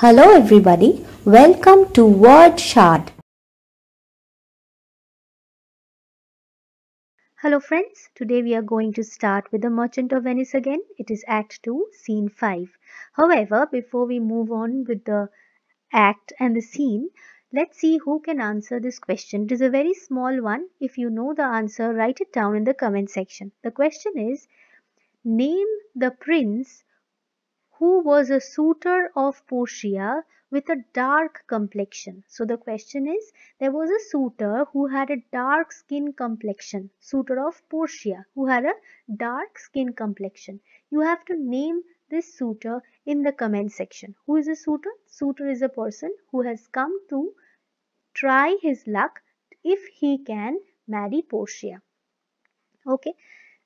Hello everybody, welcome to Word Shard. Hello friends, today we are going to start with The Merchant of Venice again. It is Act 2, Scene 5. However, before we move on with the act and the scene, let's see who can answer this question. It is a very small one. If you know the answer, write it down in the comment section. The question is, name the prince who was a suitor of Portia with a dark complexion. So the question is there was a suitor who had a dark skin complexion, suitor of Portia who had a dark skin complexion. You have to name this suitor in the comment section. Who is a suitor? Suitor is a person who has come to try his luck if he can marry Portia. Okay,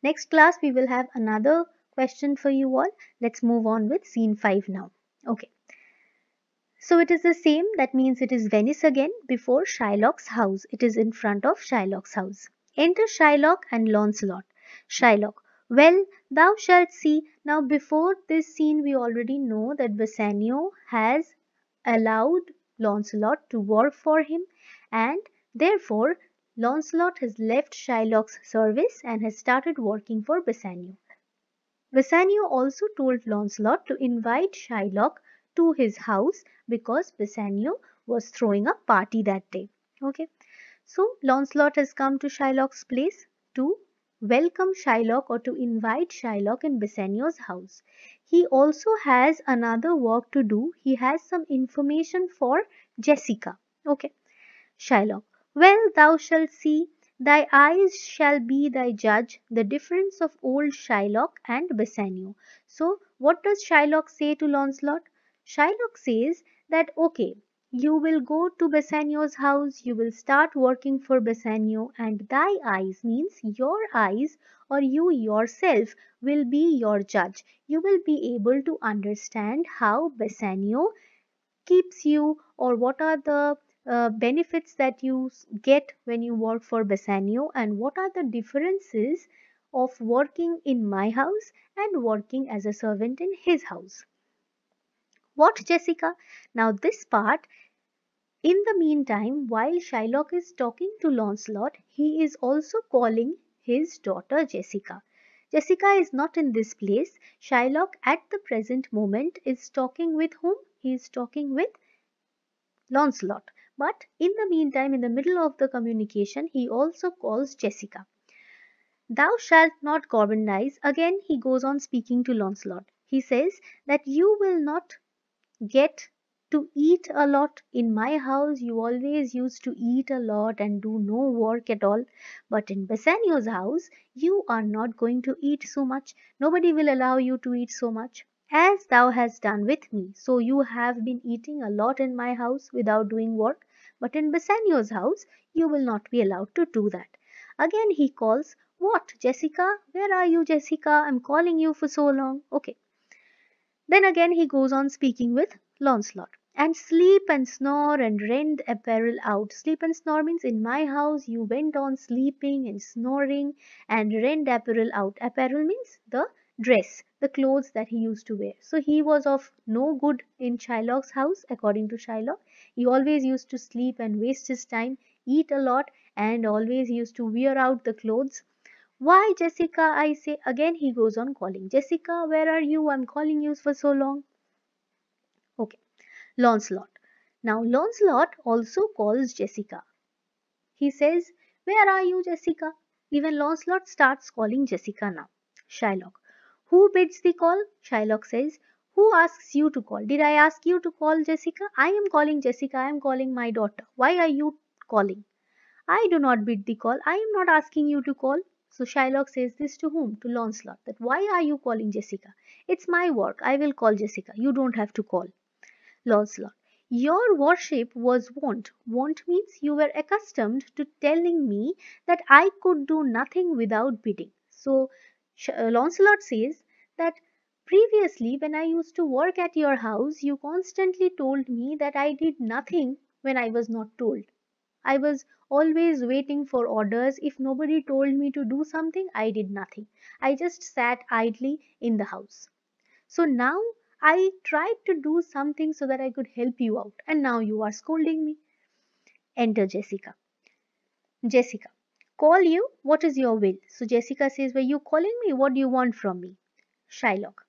next class we will have another question for you all. Let's move on with scene 5 now. Okay. So it is the same. That means it is Venice again before Shylock's house. It is in front of Shylock's house. Enter Shylock and Launcelot. Shylock. Well, thou shalt see. Now before this scene, we already know that Bassanio has allowed Launcelot to work for him and therefore Launcelot has left Shylock's service and has started working for Bassanio. Bassanio also told Launcelot to invite Shylock to his house because Bassanio was throwing a party that day. Okay. So Launcelot has come to Shylock's place to welcome Shylock or to invite Shylock in Bassanio's house. He also has another work to do. He has some information for Jessica. Okay. Shylock, well thou shalt see Thy eyes shall be thy judge, the difference of old Shylock and Bassanio. So, what does Shylock say to Launcelot? Shylock says that, okay, you will go to Bassanio's house, you will start working for Bassanio, and thy eyes means your eyes or you yourself will be your judge. You will be able to understand how Bassanio keeps you or what are the uh, benefits that you get when you work for Bassanio and what are the differences of working in my house and working as a servant in his house. What Jessica? Now this part in the meantime, while Shylock is talking to Launcelot, he is also calling his daughter Jessica. Jessica is not in this place. Shylock at the present moment is talking with whom? He is talking with Launcelot. But in the meantime, in the middle of the communication, he also calls Jessica. Thou shalt not governize. Again, he goes on speaking to Launcelot. He says that you will not get to eat a lot in my house. You always used to eat a lot and do no work at all. But in Bassanio's house, you are not going to eat so much. Nobody will allow you to eat so much. As thou hast done with me, so you have been eating a lot in my house without doing work. But in Bassanio's house, you will not be allowed to do that. Again, he calls, What, Jessica? Where are you, Jessica? I'm calling you for so long. Okay. Then again, he goes on speaking with Launcelot. And sleep and snore and rend apparel out. Sleep and snore means in my house you went on sleeping and snoring and rend apparel out. Apparel means the dress, the clothes that he used to wear. So he was of no good in Shylock's house, according to Shylock, he always used to sleep and waste his time, eat a lot, and always used to wear out the clothes. Why, Jessica? I say. Again, he goes on calling. Jessica, where are you? I'm calling you for so long. Okay, Launcelot. Now, Launcelot also calls Jessica. He says, Where are you, Jessica? Even Launcelot starts calling Jessica now. Shylock. Who bids the call? Shylock says, who asks you to call? Did I ask you to call Jessica? I am calling Jessica. I am calling my daughter. Why are you calling? I do not bid the call. I am not asking you to call. So Shylock says this to whom? To Launcelot. That why are you calling Jessica? It's my work. I will call Jessica. You don't have to call. Launcelot. Your worship was wont. Wont means you were accustomed to telling me that I could do nothing without bidding. So Launcelot says that Previously, when I used to work at your house, you constantly told me that I did nothing when I was not told. I was always waiting for orders. If nobody told me to do something, I did nothing. I just sat idly in the house. So now I tried to do something so that I could help you out, and now you are scolding me. Enter Jessica. Jessica, call you? What is your will? So Jessica says, Were you calling me? What do you want from me? Shylock,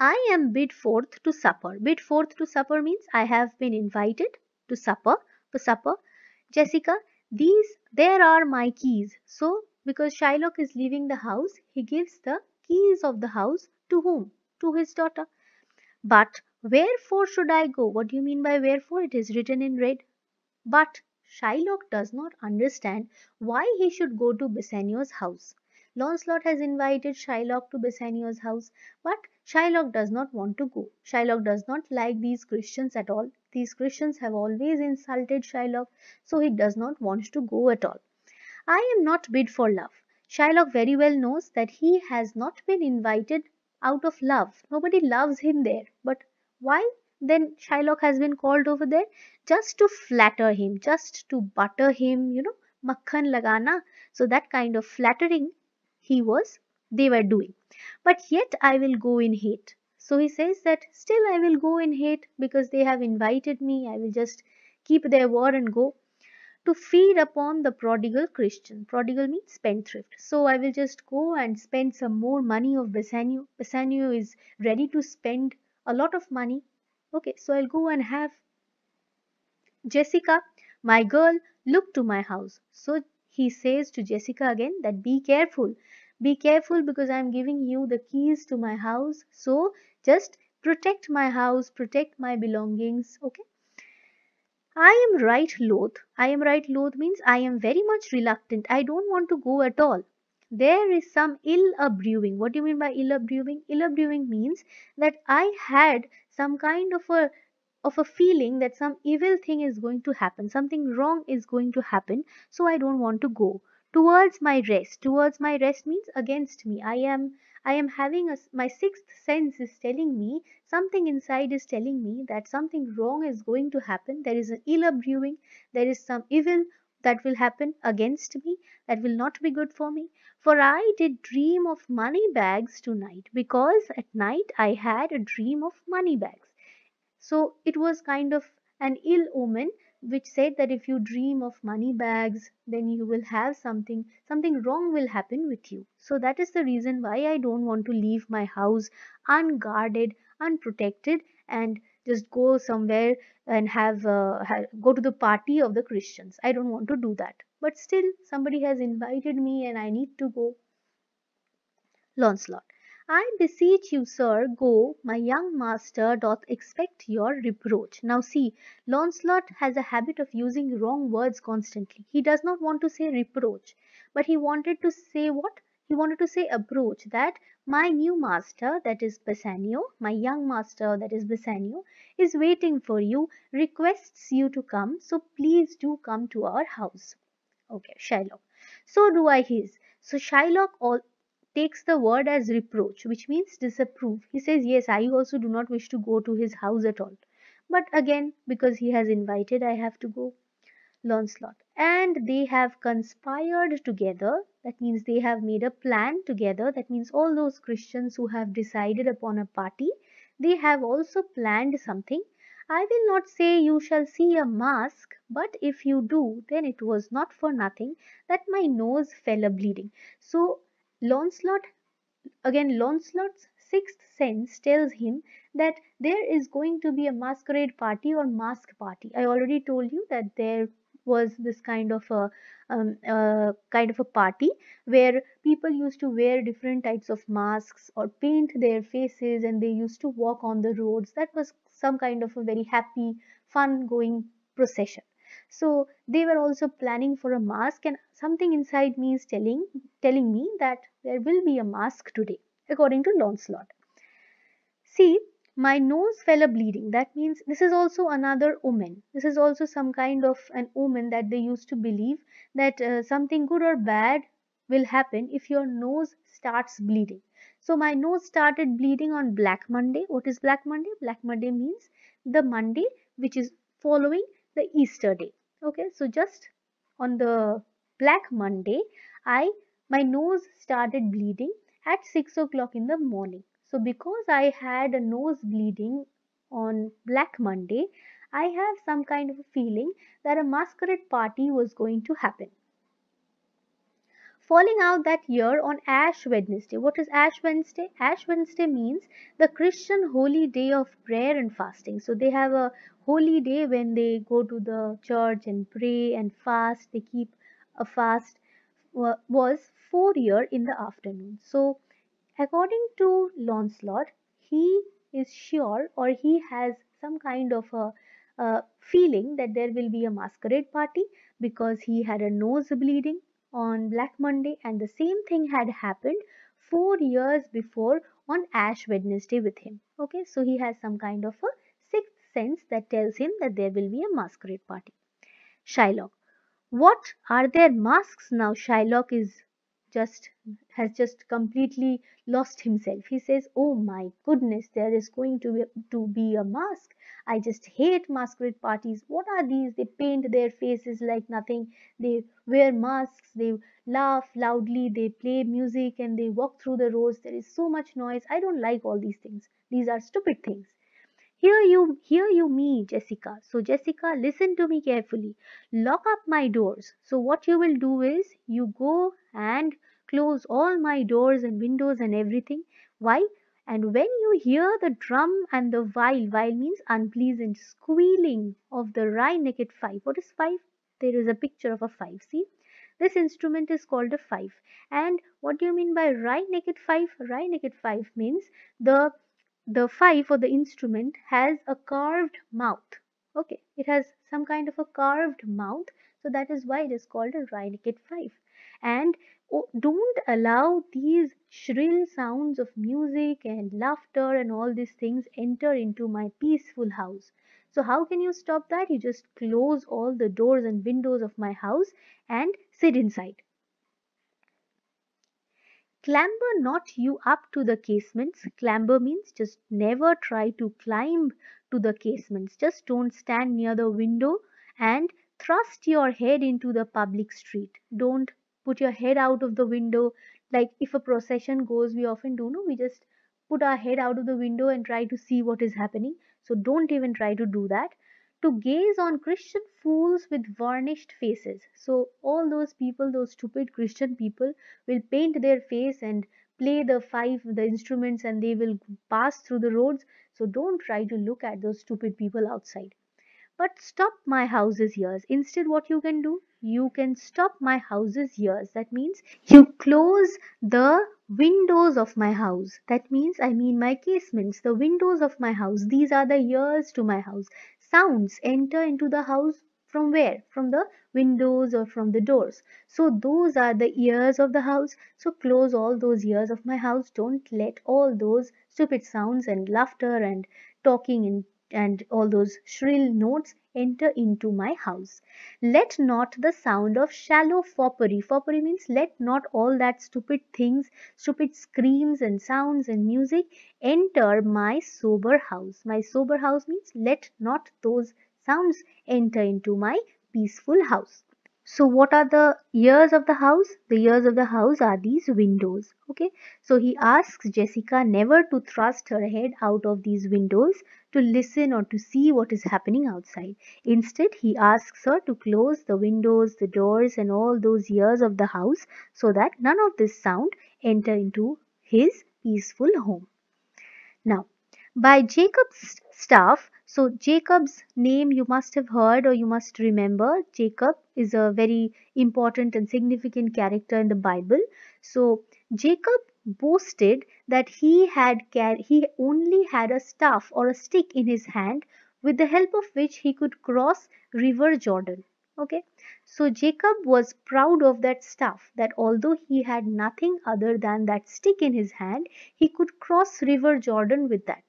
I am bid forth to supper. Bid forth to supper means I have been invited to supper. For supper, Jessica, these there are my keys. So because Shylock is leaving the house, he gives the keys of the house to whom? To his daughter. But wherefore should I go? What do you mean by wherefore? It is written in red. But Shylock does not understand why he should go to Bassanio's house. Launcelot has invited Shylock to Bassanio's house, but Shylock does not want to go. Shylock does not like these Christians at all. These Christians have always insulted Shylock, so he does not want to go at all. I am not bid for love. Shylock very well knows that he has not been invited out of love. Nobody loves him there. But why then Shylock has been called over there? Just to flatter him, just to butter him, you know, makhan lagana. So that kind of flattering he was they were doing. But yet I will go in hate. So he says that still I will go in hate because they have invited me. I will just keep their word and go to feed upon the prodigal Christian. Prodigal means spendthrift. So I will just go and spend some more money of Bassanio. Bassanio is ready to spend a lot of money. Okay, so I'll go and have Jessica, my girl, look to my house. So he says to Jessica again that be careful be careful because I'm giving you the keys to my house. So just protect my house, protect my belongings. Okay. I am right loath. I am right loath means I am very much reluctant. I don't want to go at all. There is some ill brewing. What do you mean by ill brewing? Ill brewing means that I had some kind of a of a feeling that some evil thing is going to happen, something wrong is going to happen, so I don't want to go towards my rest towards my rest means against me i am i am having a my sixth sense is telling me something inside is telling me that something wrong is going to happen there is an ill brewing there is some evil that will happen against me that will not be good for me for i did dream of money bags tonight because at night i had a dream of money bags so it was kind of an ill omen which said that if you dream of money bags then you will have something something wrong will happen with you so that is the reason why i don't want to leave my house unguarded unprotected and just go somewhere and have, uh, have go to the party of the christians i don't want to do that but still somebody has invited me and i need to go lancelot I beseech you, sir, go, my young master doth expect your reproach. Now see, Launcelot has a habit of using wrong words constantly. He does not want to say reproach, but he wanted to say what? He wanted to say approach, that my new master, that is Bassanio, my young master, that is Bassanio, is waiting for you, requests you to come, so please do come to our house. Okay, Shylock. So do I his. So Shylock all takes the word as reproach, which means disapprove. He says, Yes, I also do not wish to go to his house at all. But again, because he has invited, I have to go. Launcelot. And they have conspired together. That means they have made a plan together. That means all those Christians who have decided upon a party, they have also planned something. I will not say you shall see a mask, but if you do, then it was not for nothing that my nose fell a bleeding. So Launcelot, again Launcelot's sixth sense tells him that there is going to be a masquerade party or mask party. I already told you that there was this kind of a um, uh, kind of a party where people used to wear different types of masks or paint their faces and they used to walk on the roads that was some kind of a very happy fun going procession so they were also planning for a mask and something inside me is telling, telling me that there will be a mask today, according to Launcelot. See, my nose fell a bleeding. That means this is also another omen. This is also some kind of an omen that they used to believe that uh, something good or bad will happen if your nose starts bleeding. So my nose started bleeding on Black Monday. What is Black Monday? Black Monday means the Monday which is following the Easter day. Okay, so just on the Black Monday, I my nose started bleeding at 6 o'clock in the morning. So because I had a nose bleeding on Black Monday, I have some kind of a feeling that a masquerade party was going to happen falling out that year on Ash Wednesday. What is Ash Wednesday? Ash Wednesday means the Christian holy day of prayer and fasting. So they have a holy day when they go to the church and pray and fast. They keep a fast was 4 year in the afternoon. So according to Launcelot, he is sure or he has some kind of a uh, feeling that there will be a masquerade party because he had a nose bleeding on Black Monday and the same thing had happened four years before on Ash Wednesday with him. Okay, so he has some kind of a sixth sense that tells him that there will be a masquerade party. Shylock. What are their masks now? Shylock is just has just completely lost himself he says oh my goodness there is going to be, to be a mask i just hate masquerade parties what are these they paint their faces like nothing they wear masks they laugh loudly they play music and they walk through the roads there is so much noise i don't like all these things these are stupid things Hear you, hear you me, Jessica. So, Jessica, listen to me carefully. Lock up my doors. So, what you will do is you go and close all my doors and windows and everything. Why? And when you hear the drum and the vile vile means unpleasant squealing of the wry necked five What is five? There is a picture of a five. See, this instrument is called a fife. And what do you mean by wry necked fife? Wry necked fife means the the phi for the instrument has a curved mouth okay it has some kind of a curved mouth so that is why it is called a rhinicate five and oh, don't allow these shrill sounds of music and laughter and all these things enter into my peaceful house so how can you stop that you just close all the doors and windows of my house and sit inside Clamber not you up to the casements. Clamber means just never try to climb to the casements. Just don't stand near the window and thrust your head into the public street. Don't put your head out of the window. Like if a procession goes, we often do, no? We just put our head out of the window and try to see what is happening. So don't even try to do that to gaze on Christian fools with varnished faces. So, all those people, those stupid Christian people, will paint their face and play the five, the instruments, and they will pass through the roads. So, don't try to look at those stupid people outside. But stop my house's ears. Instead, what you can do? You can stop my house's ears. That means you close the windows of my house. That means I mean my casements, the windows of my house. These are the ears to my house. Sounds enter into the house from where? From the windows or from the doors. So those are the ears of the house. So close all those ears of my house. Don't let all those stupid sounds and laughter and talking and and all those shrill notes enter into my house. Let not the sound of shallow foppery, foppery means let not all that stupid things, stupid screams and sounds and music enter my sober house. My sober house means let not those sounds enter into my peaceful house. So what are the years of the house? The years of the house are these windows. Okay. So he asks Jessica never to thrust her head out of these windows to listen or to see what is happening outside. Instead, he asks her to close the windows, the doors, and all those ears of the house so that none of this sound enter into his peaceful home. Now, by Jacob's staff, so Jacob's name you must have heard or you must remember. Jacob is a very important and significant character in the Bible. So Jacob boasted that he had he only had a staff or a stick in his hand with the help of which he could cross river jordan okay so jacob was proud of that staff that although he had nothing other than that stick in his hand he could cross river jordan with that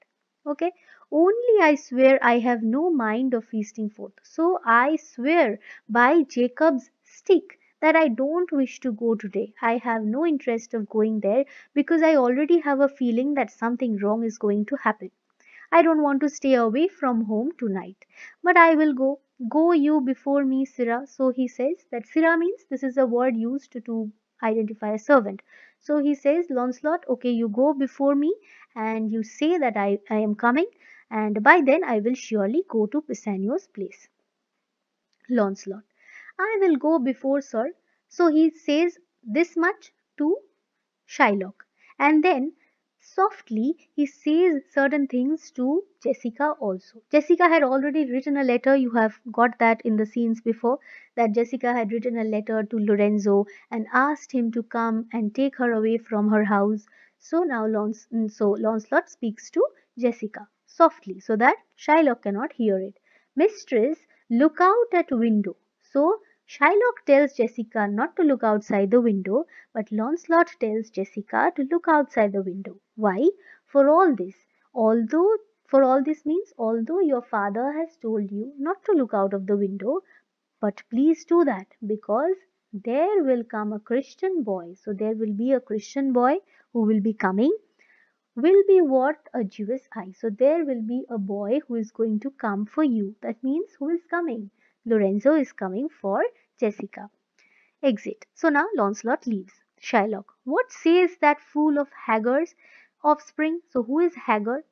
okay only I swear I have no mind of feasting forth. So I swear by Jacob's stick that I don't wish to go today. I have no interest of going there because I already have a feeling that something wrong is going to happen. I don't want to stay away from home tonight, but I will go. Go you before me, Sirrah. So he says that Sirrah means this is a word used to identify a servant. So he says, Launcelot, okay, you go before me and you say that I, I am coming and by then I will surely go to Pisanio's place. Launcelot. I will go before Sir. So he says this much to Shylock. And then softly he says certain things to Jessica also. Jessica had already written a letter, you have got that in the scenes before, that Jessica had written a letter to Lorenzo and asked him to come and take her away from her house. So now Launce, so Launcelot speaks to Jessica softly so that Shylock cannot hear it. Mistress, look out at window. So Shylock tells Jessica not to look outside the window, but Launcelot tells Jessica to look outside the window. Why? For all this, although for all this means although your father has told you not to look out of the window, but please do that because there will come a Christian boy. So there will be a Christian boy who will be coming, will be what a Jewish eye. So there will be a boy who is going to come for you. That means who is coming. Lorenzo is coming for Jessica. Exit. So now Launcelot leaves. Shylock. What says that fool of Hagar's offspring? So who is Hagar?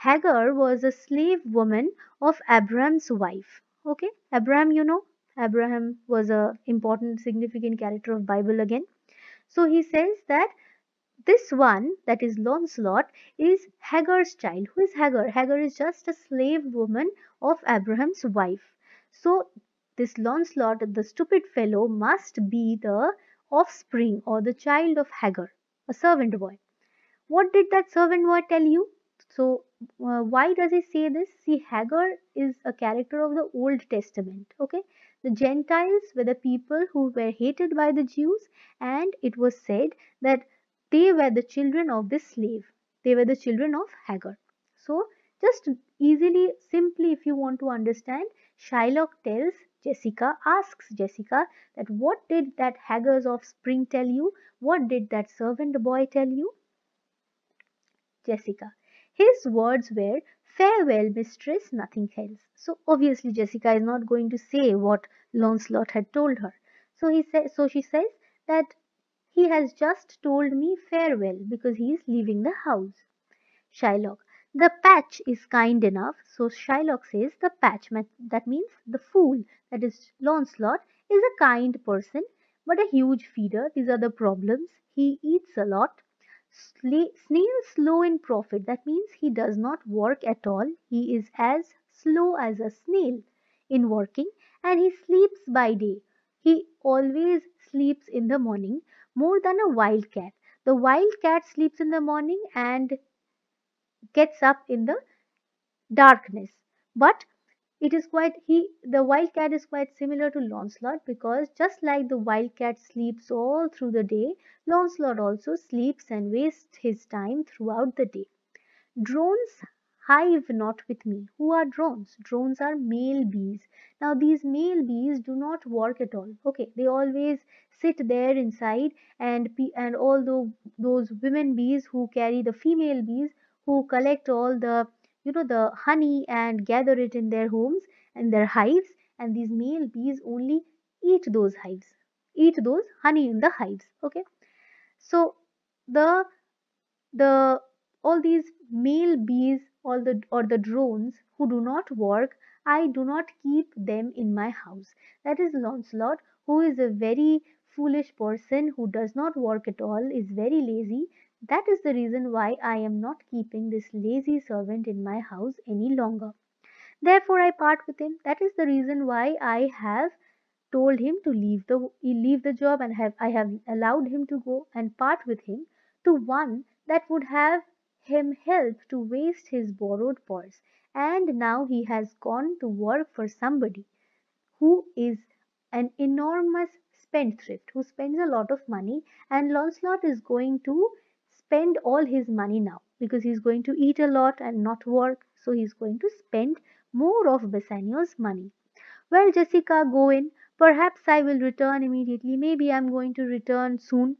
Hagar was a slave woman of Abraham's wife. Okay, Abraham, you know, Abraham was a important, significant character of Bible again. So he says that this one, that is Launcelot, is Hagar's child. Who is Hagar? Hagar is just a slave woman of Abraham's wife. So this Launcelot, the stupid fellow, must be the offspring or the child of Hagar, a servant boy. What did that servant boy tell you? So uh, why does he say this? See, Hagar is a character of the Old Testament. Okay, the Gentiles were the people who were hated by the Jews, and it was said that they were the children of this slave. They were the children of Hagar. So just easily, simply, if you want to understand, Shylock tells Jessica, asks Jessica that what did that haggers of spring tell you? What did that servant boy tell you? Jessica. His words were, farewell mistress, nothing else. So obviously Jessica is not going to say what Launcelot had told her. So he says, so she says that he has just told me farewell because he is leaving the house. Shylock, the patch is kind enough, so Shylock says the patch. That means the fool, that is Launcelot, is a kind person but a huge feeder. These are the problems. He eats a lot. Snail slow in profit. That means he does not work at all. He is as slow as a snail in working and he sleeps by day. He always sleeps in the morning more than a wild cat. The wild cat sleeps in the morning and gets up in the darkness but it is quite he the wildcat is quite similar to Launcelot because just like the wildcat sleeps all through the day Launcelot also sleeps and wastes his time throughout the day drones hive not with me who are drones drones are male bees now these male bees do not work at all okay they always sit there inside and and all those those women bees who carry the female bees who collect all the you know the honey and gather it in their homes and their hives and these male bees only eat those hives eat those honey in the hives okay so the the all these male bees all the or the drones who do not work i do not keep them in my house that is launcelot who is a very foolish person who does not work at all is very lazy that is the reason why I am not keeping this lazy servant in my house any longer. Therefore, I part with him. That is the reason why I have told him to leave the leave the job and have I have allowed him to go and part with him to one that would have him help to waste his borrowed purse and now he has gone to work for somebody who is an enormous spendthrift who spends a lot of money and Launcelot is going to spend all his money now because he's going to eat a lot and not work. So he's going to spend more of Bassanio's money. Well, Jessica, go in. Perhaps I will return immediately. Maybe I'm going to return soon.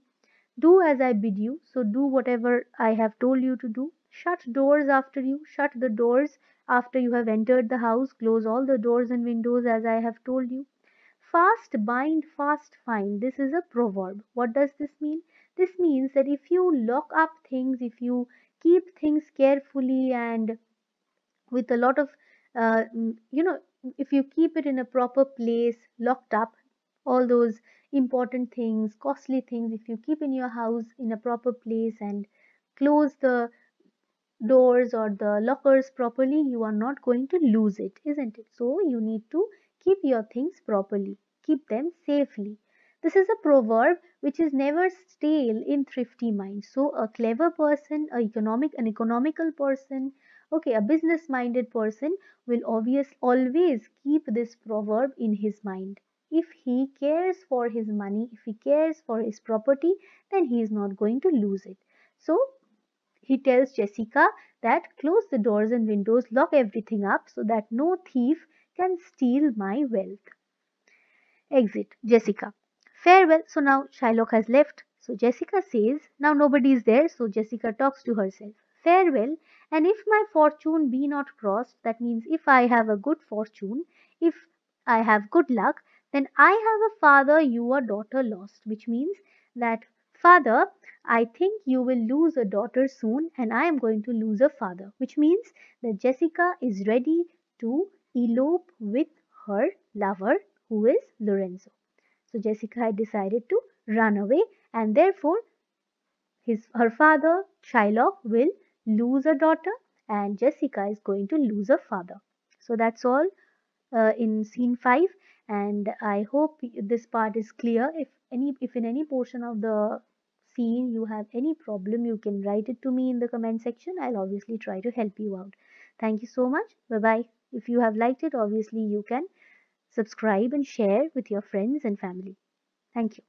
Do as I bid you. So do whatever I have told you to do. Shut doors after you. Shut the doors after you have entered the house. Close all the doors and windows as I have told you. Fast bind, fast find. This is a proverb. What does this mean? This means that if you lock up things, if you keep things carefully and with a lot of, uh, mm, you know, if you keep it in a proper place, locked up, all those important things, costly things, if you keep in your house in a proper place and close the doors or the lockers properly, you are not going to lose it, isn't it? So you need to keep your things properly, keep them safely. This is a proverb which is never stale in thrifty minds. So a clever person, a economic, an economical person, okay, a business minded person will obvious always keep this proverb in his mind. If he cares for his money, if he cares for his property, then he is not going to lose it. So he tells Jessica that close the doors and windows, lock everything up so that no thief can steal my wealth. Exit. Jessica. Farewell. So now Shylock has left. So Jessica says, now nobody is there. So Jessica talks to herself. Farewell. And if my fortune be not crossed, that means if I have a good fortune, if I have good luck, then I have a father, you a daughter lost, which means that father, I think you will lose a daughter soon and I am going to lose a father, which means that Jessica is ready to elope with her lover who is Lorenzo. So Jessica had decided to run away and therefore his her father Shylock will lose a daughter and Jessica is going to lose a father. So that's all uh, in scene 5 and I hope this part is clear. If any if in any portion of the scene you have any problem you can write it to me in the comment section. I'll obviously try to help you out. Thank you so much. Bye bye. If you have liked it obviously you can Subscribe and share with your friends and family. Thank you.